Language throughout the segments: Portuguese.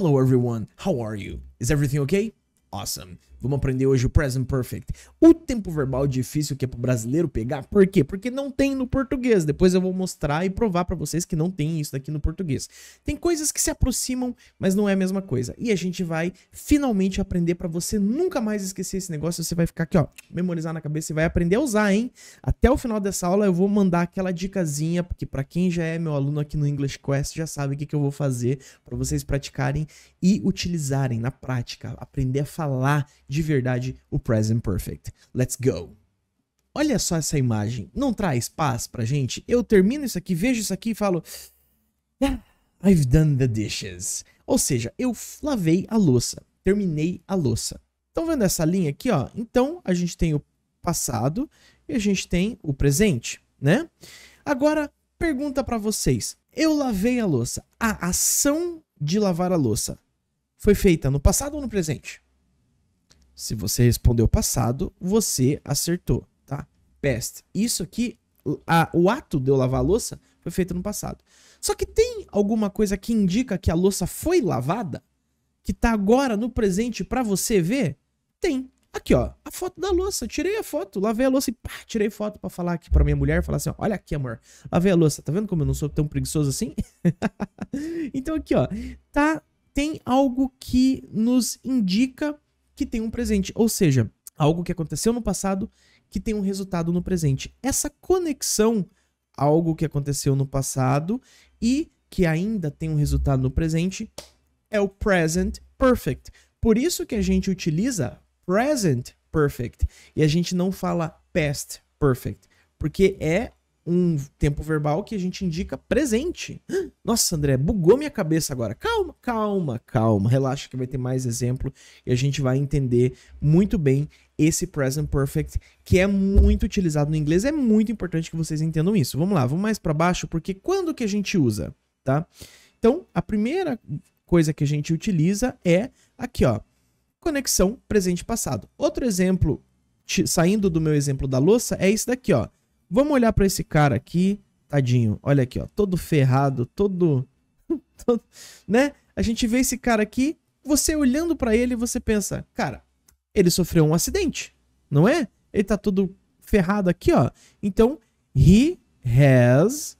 Hello everyone, how are you? Is everything okay? Awesome. Vamos aprender hoje o present perfect. O tempo verbal difícil que é para o brasileiro pegar, por quê? Porque não tem no português. Depois eu vou mostrar e provar para vocês que não tem isso daqui no português. Tem coisas que se aproximam, mas não é a mesma coisa. E a gente vai finalmente aprender para você nunca mais esquecer esse negócio. Você vai ficar aqui, ó, memorizar na cabeça e vai aprender a usar, hein? Até o final dessa aula eu vou mandar aquela dicasinha, porque para quem já é meu aluno aqui no English Quest já sabe o que, que eu vou fazer para vocês praticarem e utilizarem na prática, aprender a falar de verdade o present perfect. Let's go! Olha só essa imagem. Não traz paz pra gente? Eu termino isso aqui, vejo isso aqui e falo. Ah, I've done the dishes. Ou seja, eu lavei a louça. Terminei a louça. Estão vendo essa linha aqui, ó? Então a gente tem o passado e a gente tem o presente, né? Agora, pergunta para vocês. Eu lavei a louça. A ação de lavar a louça foi feita no passado ou no presente? Se você respondeu passado, você acertou, tá? Past. Isso aqui, a, o ato de eu lavar a louça foi feito no passado. Só que tem alguma coisa que indica que a louça foi lavada? Que tá agora no presente para você ver? Tem. Aqui, ó, a foto da louça. Tirei a foto, lavei a louça e pá, tirei foto para falar aqui para minha mulher, falar assim, ó, olha aqui, amor, lavei a louça. Tá vendo como eu não sou tão preguiçoso assim? então aqui, ó, tá tem algo que nos indica que tem um presente, ou seja, algo que aconteceu no passado que tem um resultado no presente. Essa conexão, algo que aconteceu no passado e que ainda tem um resultado no presente, é o present perfect. Por isso que a gente utiliza present perfect e a gente não fala past perfect, porque é um tempo verbal que a gente indica presente. Nossa, André, bugou minha cabeça agora. Calma, calma, calma. Relaxa que vai ter mais exemplo e a gente vai entender muito bem esse present perfect que é muito utilizado no inglês. É muito importante que vocês entendam isso. Vamos lá, vamos mais para baixo porque quando que a gente usa, tá? Então, a primeira coisa que a gente utiliza é aqui, ó, conexão presente passado. Outro exemplo saindo do meu exemplo da louça é isso daqui, ó. Vamos olhar para esse cara aqui, tadinho. Olha aqui, ó, todo ferrado, todo, todo né? A gente vê esse cara aqui, você olhando para ele, você pensa, cara, ele sofreu um acidente, não é? Ele tá todo ferrado aqui, ó. Então, he has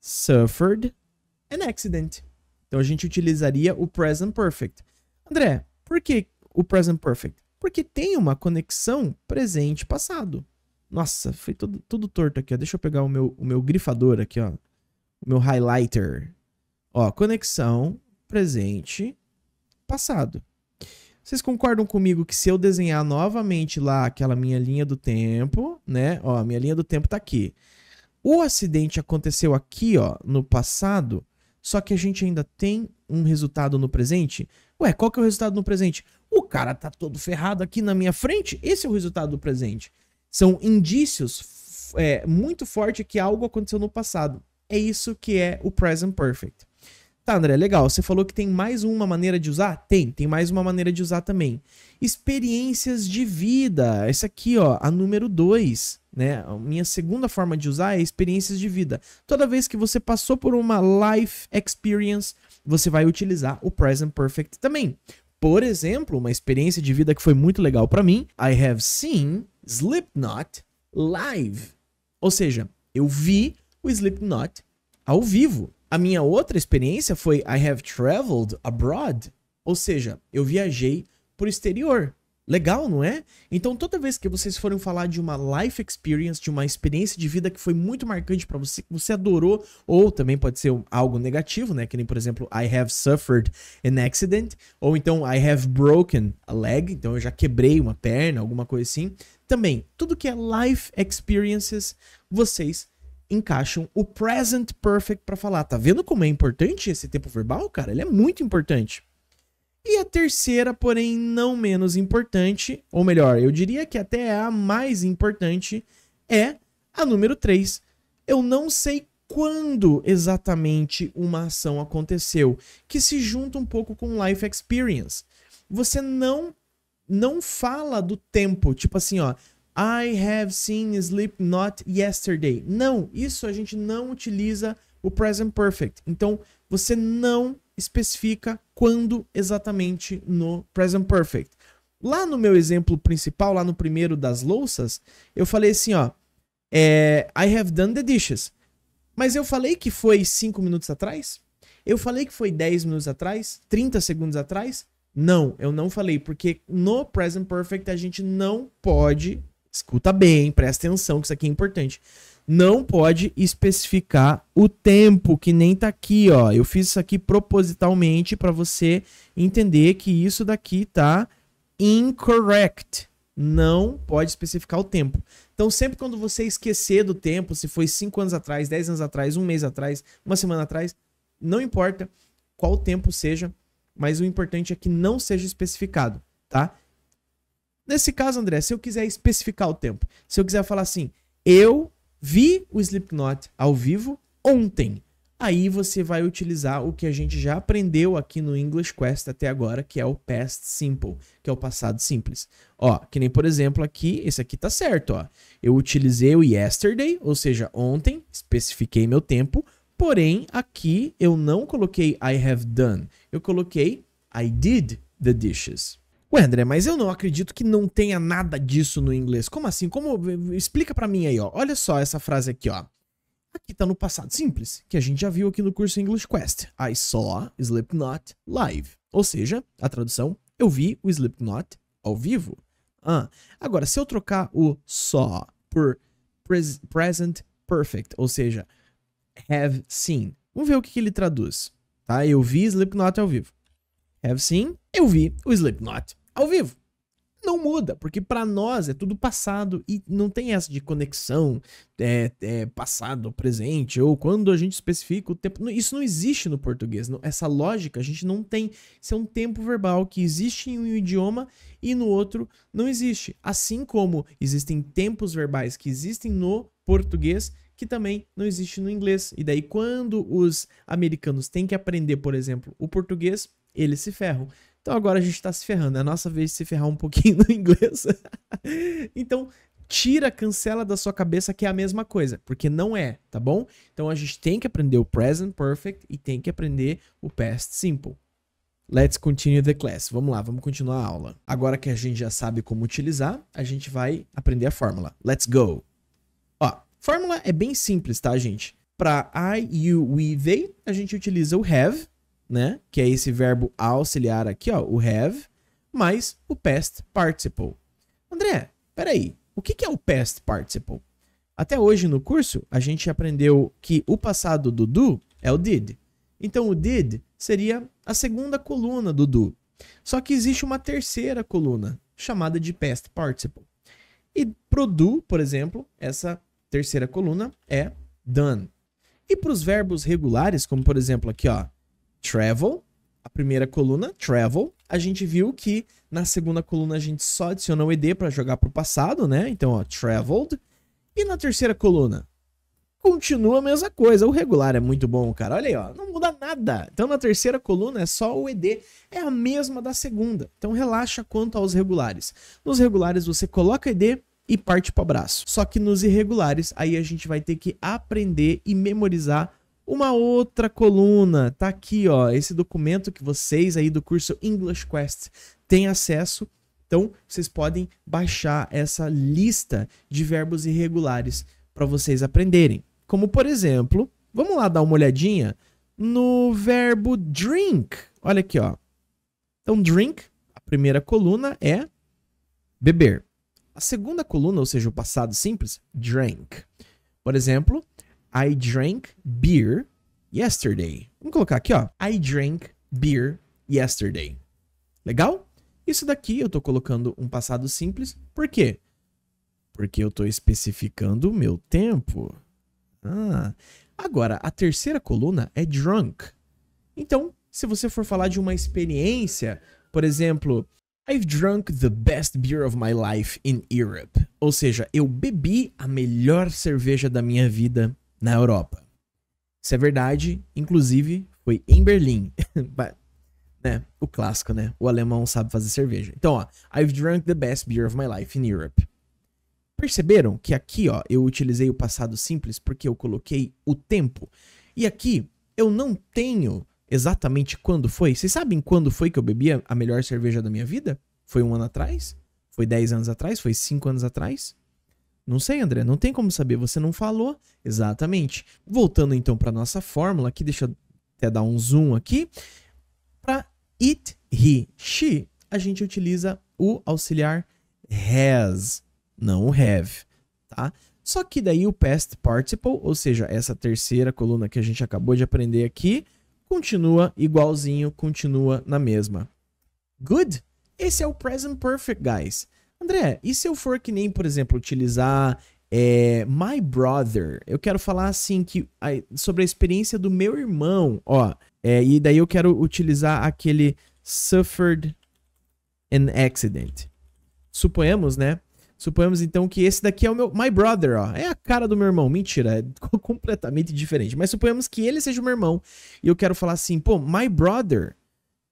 suffered an accident. Então a gente utilizaria o present perfect. André, por que o present perfect? Porque tem uma conexão presente-passado. Nossa, foi tudo, tudo torto aqui, ó. Deixa eu pegar o meu, o meu grifador aqui, ó. O meu highlighter. Ó, conexão, presente, passado. Vocês concordam comigo que se eu desenhar novamente lá aquela minha linha do tempo, né? Ó, minha linha do tempo tá aqui. O acidente aconteceu aqui, ó, no passado, só que a gente ainda tem um resultado no presente. Ué, qual que é o resultado no presente? O cara tá todo ferrado aqui na minha frente. Esse é o resultado do presente. São indícios é, muito fortes que algo aconteceu no passado. É isso que é o present perfect. Tá, André, legal. Você falou que tem mais uma maneira de usar? Tem, tem mais uma maneira de usar também. Experiências de vida. Essa aqui, ó, a número 2, né? A minha segunda forma de usar é experiências de vida. Toda vez que você passou por uma life experience, você vai utilizar o present perfect também. Por exemplo, uma experiência de vida que foi muito legal para mim, I have seen Slipknot live. Ou seja, eu vi o Slipknot ao vivo. A minha outra experiência foi I have traveled abroad, ou seja, eu viajei por exterior. Legal, não é? Então, toda vez que vocês forem falar de uma life experience, de uma experiência de vida que foi muito marcante para você, que você adorou, ou também pode ser algo negativo, né? Que nem, por exemplo, I have suffered an accident, ou então I have broken a leg, então eu já quebrei uma perna, alguma coisa assim. Também, tudo que é life experiences, vocês encaixam o present perfect para falar. Tá vendo como é importante esse tempo verbal, cara? Ele é muito importante. E a terceira, porém não menos importante, ou melhor, eu diria que até é a mais importante, é a número 3. Eu não sei quando exatamente uma ação aconteceu, que se junta um pouco com life experience. Você não não fala do tempo, tipo assim, ó. I have seen Slipknot yesterday. Não, isso a gente não utiliza o present perfect. Então, você não especifica quando exatamente no present perfect. Lá no meu exemplo principal, lá no primeiro das louças, eu falei assim, ó, é, I have done the dishes. Mas eu falei que foi 5 minutos atrás? Eu falei que foi 10 minutos atrás? 30 segundos atrás? Não, eu não falei, porque no present perfect a gente não pode, escuta bem, presta atenção que isso aqui é importante. Não pode especificar o tempo, que nem tá aqui, ó. Eu fiz isso aqui propositalmente para você entender que isso daqui tá incorrect. Não pode especificar o tempo. Então, sempre quando você esquecer do tempo, se foi 5 anos atrás, 10 anos atrás, um mês atrás, uma semana atrás, não importa qual tempo seja, mas o importante é que não seja especificado, tá? Nesse caso, André, se eu quiser especificar o tempo, se eu quiser falar assim, eu vi o Slipknot ao vivo ontem, aí você vai utilizar o que a gente já aprendeu aqui no English Quest até agora, que é o past simple, que é o passado simples. Ó, que nem por exemplo aqui, esse aqui tá certo, ó. Eu utilizei o yesterday, ou seja, ontem, especifiquei meu tempo. Porém, aqui eu não coloquei I have done, eu coloquei I did the dishes. Ué, André, mas eu não acredito que não tenha nada disso no inglês. Como assim? Como explica para mim aí, ó. Olha só essa frase aqui, ó. Aqui tá no passado simples, que a gente já viu aqui no curso English Quest. I saw Slipknot live. Ou seja, a tradução, eu vi o Slipknot ao vivo. Ah, agora, se eu trocar o saw por pres present perfect, ou seja, have seen. Vamos ver o que, que ele traduz. Tá? Eu vi Slipknot ao vivo. Have seen, eu vi o Slipknot ao vivo. Não muda, porque para nós é tudo passado e não tem essa de conexão é, é, passado, presente, ou quando a gente especifica o tempo. Isso não existe no português. Não, essa lógica a gente não tem. Isso é um tempo verbal que existe em um idioma e no outro não existe. Assim como existem tempos verbais que existem no português que também não existe no inglês. E daí, quando os americanos têm que aprender, por exemplo, o português, eles se ferram. Então agora a gente está se ferrando. É a nossa vez de se ferrar um pouquinho no inglês. então, tira, cancela da sua cabeça que é a mesma coisa, porque não é, tá bom? Então a gente tem que aprender o present perfect e tem que aprender o past simple. Let's continue the class. Vamos lá, vamos continuar a aula. Agora que a gente já sabe como utilizar, a gente vai aprender a fórmula. Let's go! Fórmula é bem simples, tá, gente? Para I, you, we, they, a gente utiliza o have, né? Que é esse verbo auxiliar aqui, ó, o have, mais o past participle. André, peraí, o que é o past participle? Até hoje no curso, a gente aprendeu que o passado do do é o did. Então, o did seria a segunda coluna do do. Só que existe uma terceira coluna, chamada de past participle. E pro do, por exemplo, essa terceira coluna é done. E para os verbos regulares, como por exemplo aqui, ó, travel, a primeira coluna, travel, a gente viu que na segunda coluna a gente só adiciona o ed para jogar para o passado, né? Então, ó, traveled. E na terceira coluna, continua a mesma coisa. O regular é muito bom, cara. Olha aí, ó, não muda nada. Então, na terceira coluna é só o ed, é a mesma da segunda. Então, relaxa quanto aos regulares. Nos regulares você coloca ed e parte para o abraço. Só que nos irregulares, aí a gente vai ter que aprender e memorizar uma outra coluna. Tá aqui, ó, esse documento que vocês aí do curso English Quest têm acesso. Então, vocês podem baixar essa lista de verbos irregulares para vocês aprenderem. Como, por exemplo, vamos lá dar uma olhadinha no verbo drink. Olha aqui, ó. Então, drink, a primeira coluna é beber. A segunda coluna, ou seja, o passado simples, drank. Por exemplo, I drank beer yesterday. Vamos colocar aqui, ó. I drank beer yesterday. Legal? Isso daqui eu estou colocando um passado simples. Por quê? Porque eu estou especificando o meu tempo. Ah. Agora, a terceira coluna é drunk. Então, se você for falar de uma experiência, por exemplo, I've drunk the best beer of my life in Europe. Ou seja, eu bebi a melhor cerveja da minha vida na Europa. Isso é verdade, inclusive foi em Berlim. né? O clássico, né? O alemão sabe fazer cerveja. Então, ó, I've drunk the best beer of my life in Europe. Perceberam que aqui, ó, eu utilizei o passado simples porque eu coloquei o tempo. E aqui eu não tenho exatamente quando foi? Vocês sabem quando foi que eu bebi a melhor cerveja da minha vida? Foi um ano atrás? Foi dez anos atrás? Foi cinco anos atrás? Não sei, André, não tem como saber, você não falou exatamente. Voltando então para nossa fórmula aqui, deixa eu até dar um zoom aqui. Para it, he, she, a gente utiliza o auxiliar has, não o have, tá? Só que daí o past participle, ou seja, essa terceira coluna que a gente acabou de aprender aqui, continua igualzinho, continua na mesma. Good? Esse é o present perfect, guys. André, e se eu for que nem, por exemplo, utilizar é, my brother? Eu quero falar assim que sobre a experiência do meu irmão, ó. É, e daí eu quero utilizar aquele suffered an accident. Suponhamos, né, Suponhamos então que esse daqui é o meu. My brother, ó. É a cara do meu irmão. Mentira, é completamente diferente. Mas suponhamos que ele seja o meu irmão. E eu quero falar assim, pô, my brother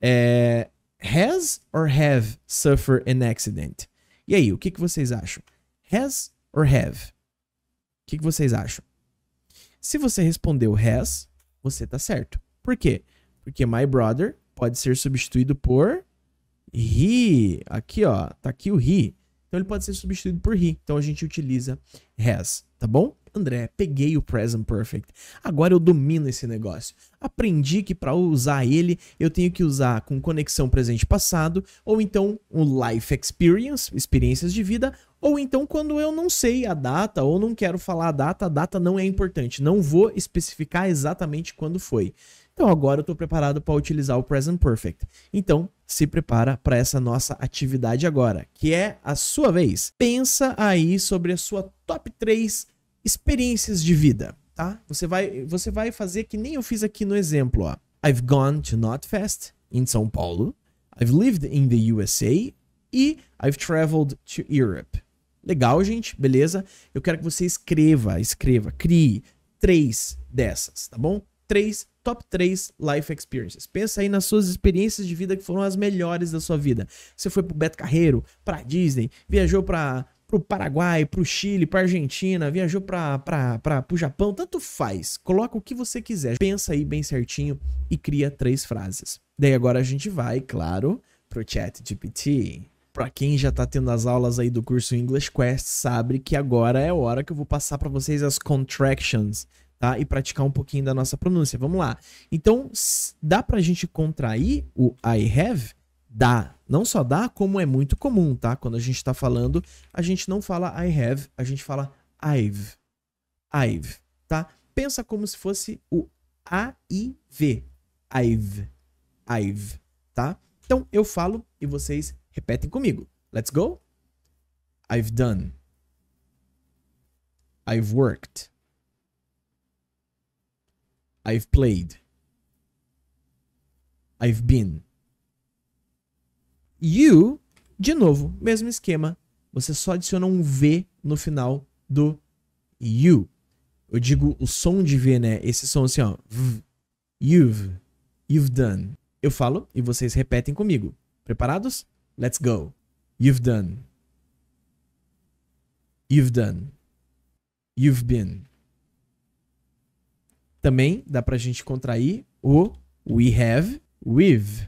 é, has or have suffered an accident? E aí, o que, que vocês acham? Has or have? O que, que vocês acham? Se você respondeu has, você tá certo. Por quê? Porque my brother pode ser substituído por he. Aqui, ó. Tá aqui o he. Então ele pode ser substituído por he. Então a gente utiliza has, tá bom? André, peguei o present perfect. Agora eu domino esse negócio. Aprendi que para usar ele, eu tenho que usar com conexão presente passado, ou então o um life experience, experiências de vida, ou então quando eu não sei a data ou não quero falar a data, a data não é importante, não vou especificar exatamente quando foi. Então agora eu estou preparado para utilizar o Present Perfect. Então, se prepara para essa nossa atividade agora, que é a sua vez. Pensa aí sobre a sua top 3 experiências de vida, tá? Você vai, você vai fazer que nem eu fiz aqui no exemplo, ó. I've gone to Notfest em São Paulo. I've lived in the USA e I've traveled to Europe. Legal, gente? Beleza? Eu quero que você escreva, escreva, crie três dessas, tá bom? Três top 3 life experiences. Pensa aí nas suas experiências de vida que foram as melhores da sua vida. Você foi pro Beto Carreiro, pra Disney, viajou pra pro Paraguai, pro Chile, pra Argentina, viajou pra, pra, pra, pro Japão, tanto faz. Coloca o que você quiser. Pensa aí bem certinho e cria três frases. Daí agora a gente vai, claro, pro chat GPT. Para quem já tá tendo as aulas aí do curso English Quest, sabe que agora é a hora que eu vou passar para vocês as contractions tá? E praticar um pouquinho da nossa pronúncia. Vamos lá. Então, dá pra gente contrair o I have? Dá. Não só dá, como é muito comum, tá? Quando a gente tá falando, a gente não fala I have, a gente fala I've. I've, tá? Pensa como se fosse o A-I-V. I've. I've, tá? Então, eu falo e vocês repetem comigo. Let's go. I've done. I've worked. I've played. I've been. You, de novo, mesmo esquema. Você só adiciona um V no final do you. Eu digo o som de V, né? Esse som assim, ó. V, you've. You've done. Eu falo e vocês repetem comigo. Preparados? Let's go. You've done. You've done. You've been. Também dá pra gente contrair o we have with.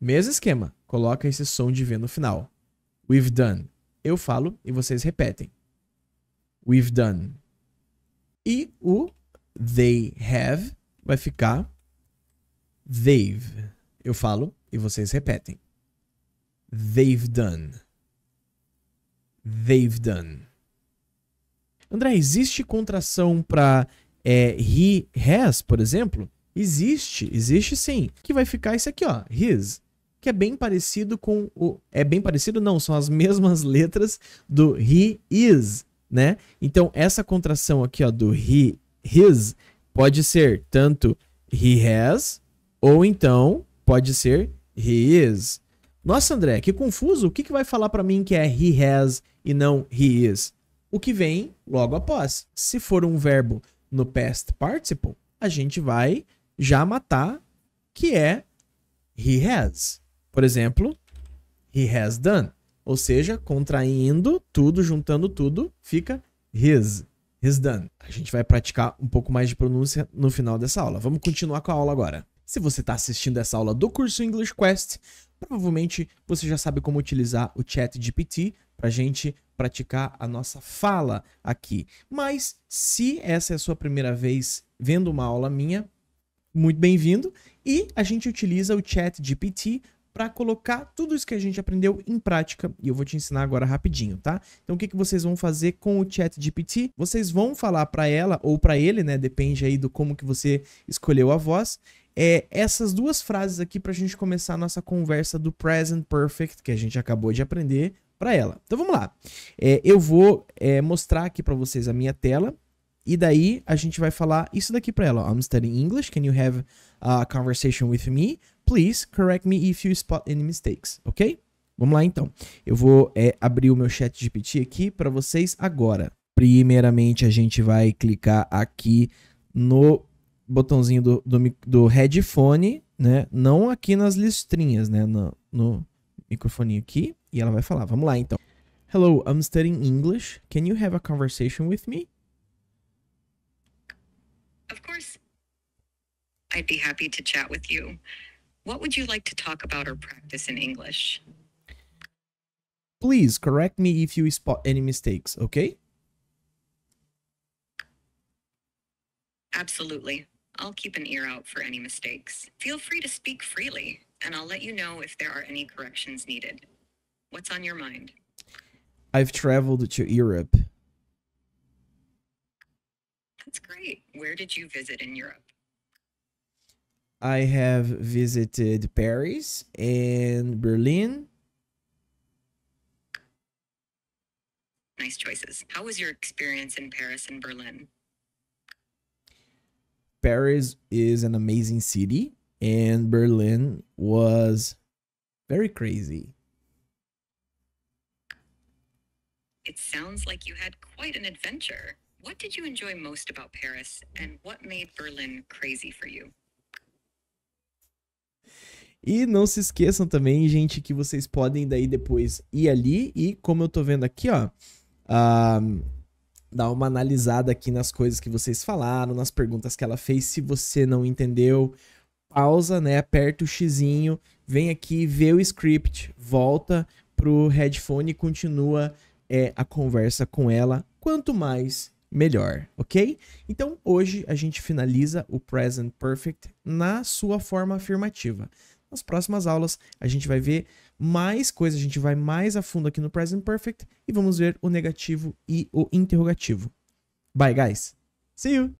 Mesmo esquema, coloca esse som de V no final. We've done. Eu falo e vocês repetem. We've done. E o they have vai ficar they've. Eu falo e vocês repetem. They've done. They've done. André, existe contração para é, he has, por exemplo, existe, existe sim, que vai ficar isso aqui, ó, his, que é bem parecido com o é bem parecido não, são as mesmas letras do he is, né? Então essa contração aqui, ó, do he his pode ser tanto he has ou então pode ser he is. Nossa, André, que confuso. O que, que vai falar para mim que é he has e não he is? O que vem logo após. Se for um verbo no past participle, a gente vai já matar que é he has. Por exemplo, he has done. Ou seja, contraindo tudo, juntando tudo, fica his. His done. A gente vai praticar um pouco mais de pronúncia no final dessa aula. Vamos continuar com a aula agora. Se você está assistindo essa aula do curso English Quest, provavelmente você já sabe como utilizar o Chat GPT para a gente praticar a nossa fala aqui. Mas se essa é a sua primeira vez vendo uma aula minha, muito bem-vindo. E a gente utiliza o Chat GPT para colocar tudo isso que a gente aprendeu em prática e eu vou te ensinar agora rapidinho, tá? Então o que, que vocês vão fazer com o Chat GPT? Vocês vão falar para ela ou para ele, né? Depende aí do como que você escolheu a voz. É, essas duas frases aqui para a gente começar a nossa conversa do present perfect que a gente acabou de aprender para ela. Então vamos lá. É, eu vou é, mostrar aqui para vocês a minha tela e daí a gente vai falar isso daqui para ela. Ó. I'm studying English. Can you have a conversation with me? Please correct me if you spot any mistakes, ok? Vamos lá então. Eu vou é, abrir o meu chat GPT aqui para vocês agora. Primeiramente a gente vai clicar aqui no botãozinho do, do, do headphone, né? Não aqui nas listrinhas, né? No, no microfone aqui. E ela vai falar, vamos lá então. Hello, I'm studying English. Can you have a conversation with me? Of course. I'd be happy to chat with you. What would you like to talk about or practice in English? Please correct me if you spot any mistakes, okay? Absolutely. I'll keep an ear out for any mistakes. Feel free to speak freely, and I'll let you know if there are any corrections needed. What's on your mind? I've traveled to Europe. That's great. Where did you visit in Europe? I have visited Paris and Berlin. Nice choices. How was your experience in Paris and Berlin? Paris is an amazing city, and Berlin was very crazy. It sounds like you had quite an adventure. What did you enjoy most about Paris and what made Berlin crazy for you? E não se esqueçam também, gente, que vocês podem daí depois ir ali e, como eu tô vendo aqui, ó, uh, dar uma analisada aqui nas coisas que vocês falaram, nas perguntas que ela fez. Se você não entendeu, pausa, né? Aperta o xizinho, vem aqui, vê o script, volta pro headphone e continua é a conversa com ela, quanto mais melhor, ok? Então hoje a gente finaliza o present perfect na sua forma afirmativa. Nas próximas aulas a gente vai ver mais coisas, a gente vai mais a fundo aqui no present perfect e vamos ver o negativo e o interrogativo. Bye guys. See you.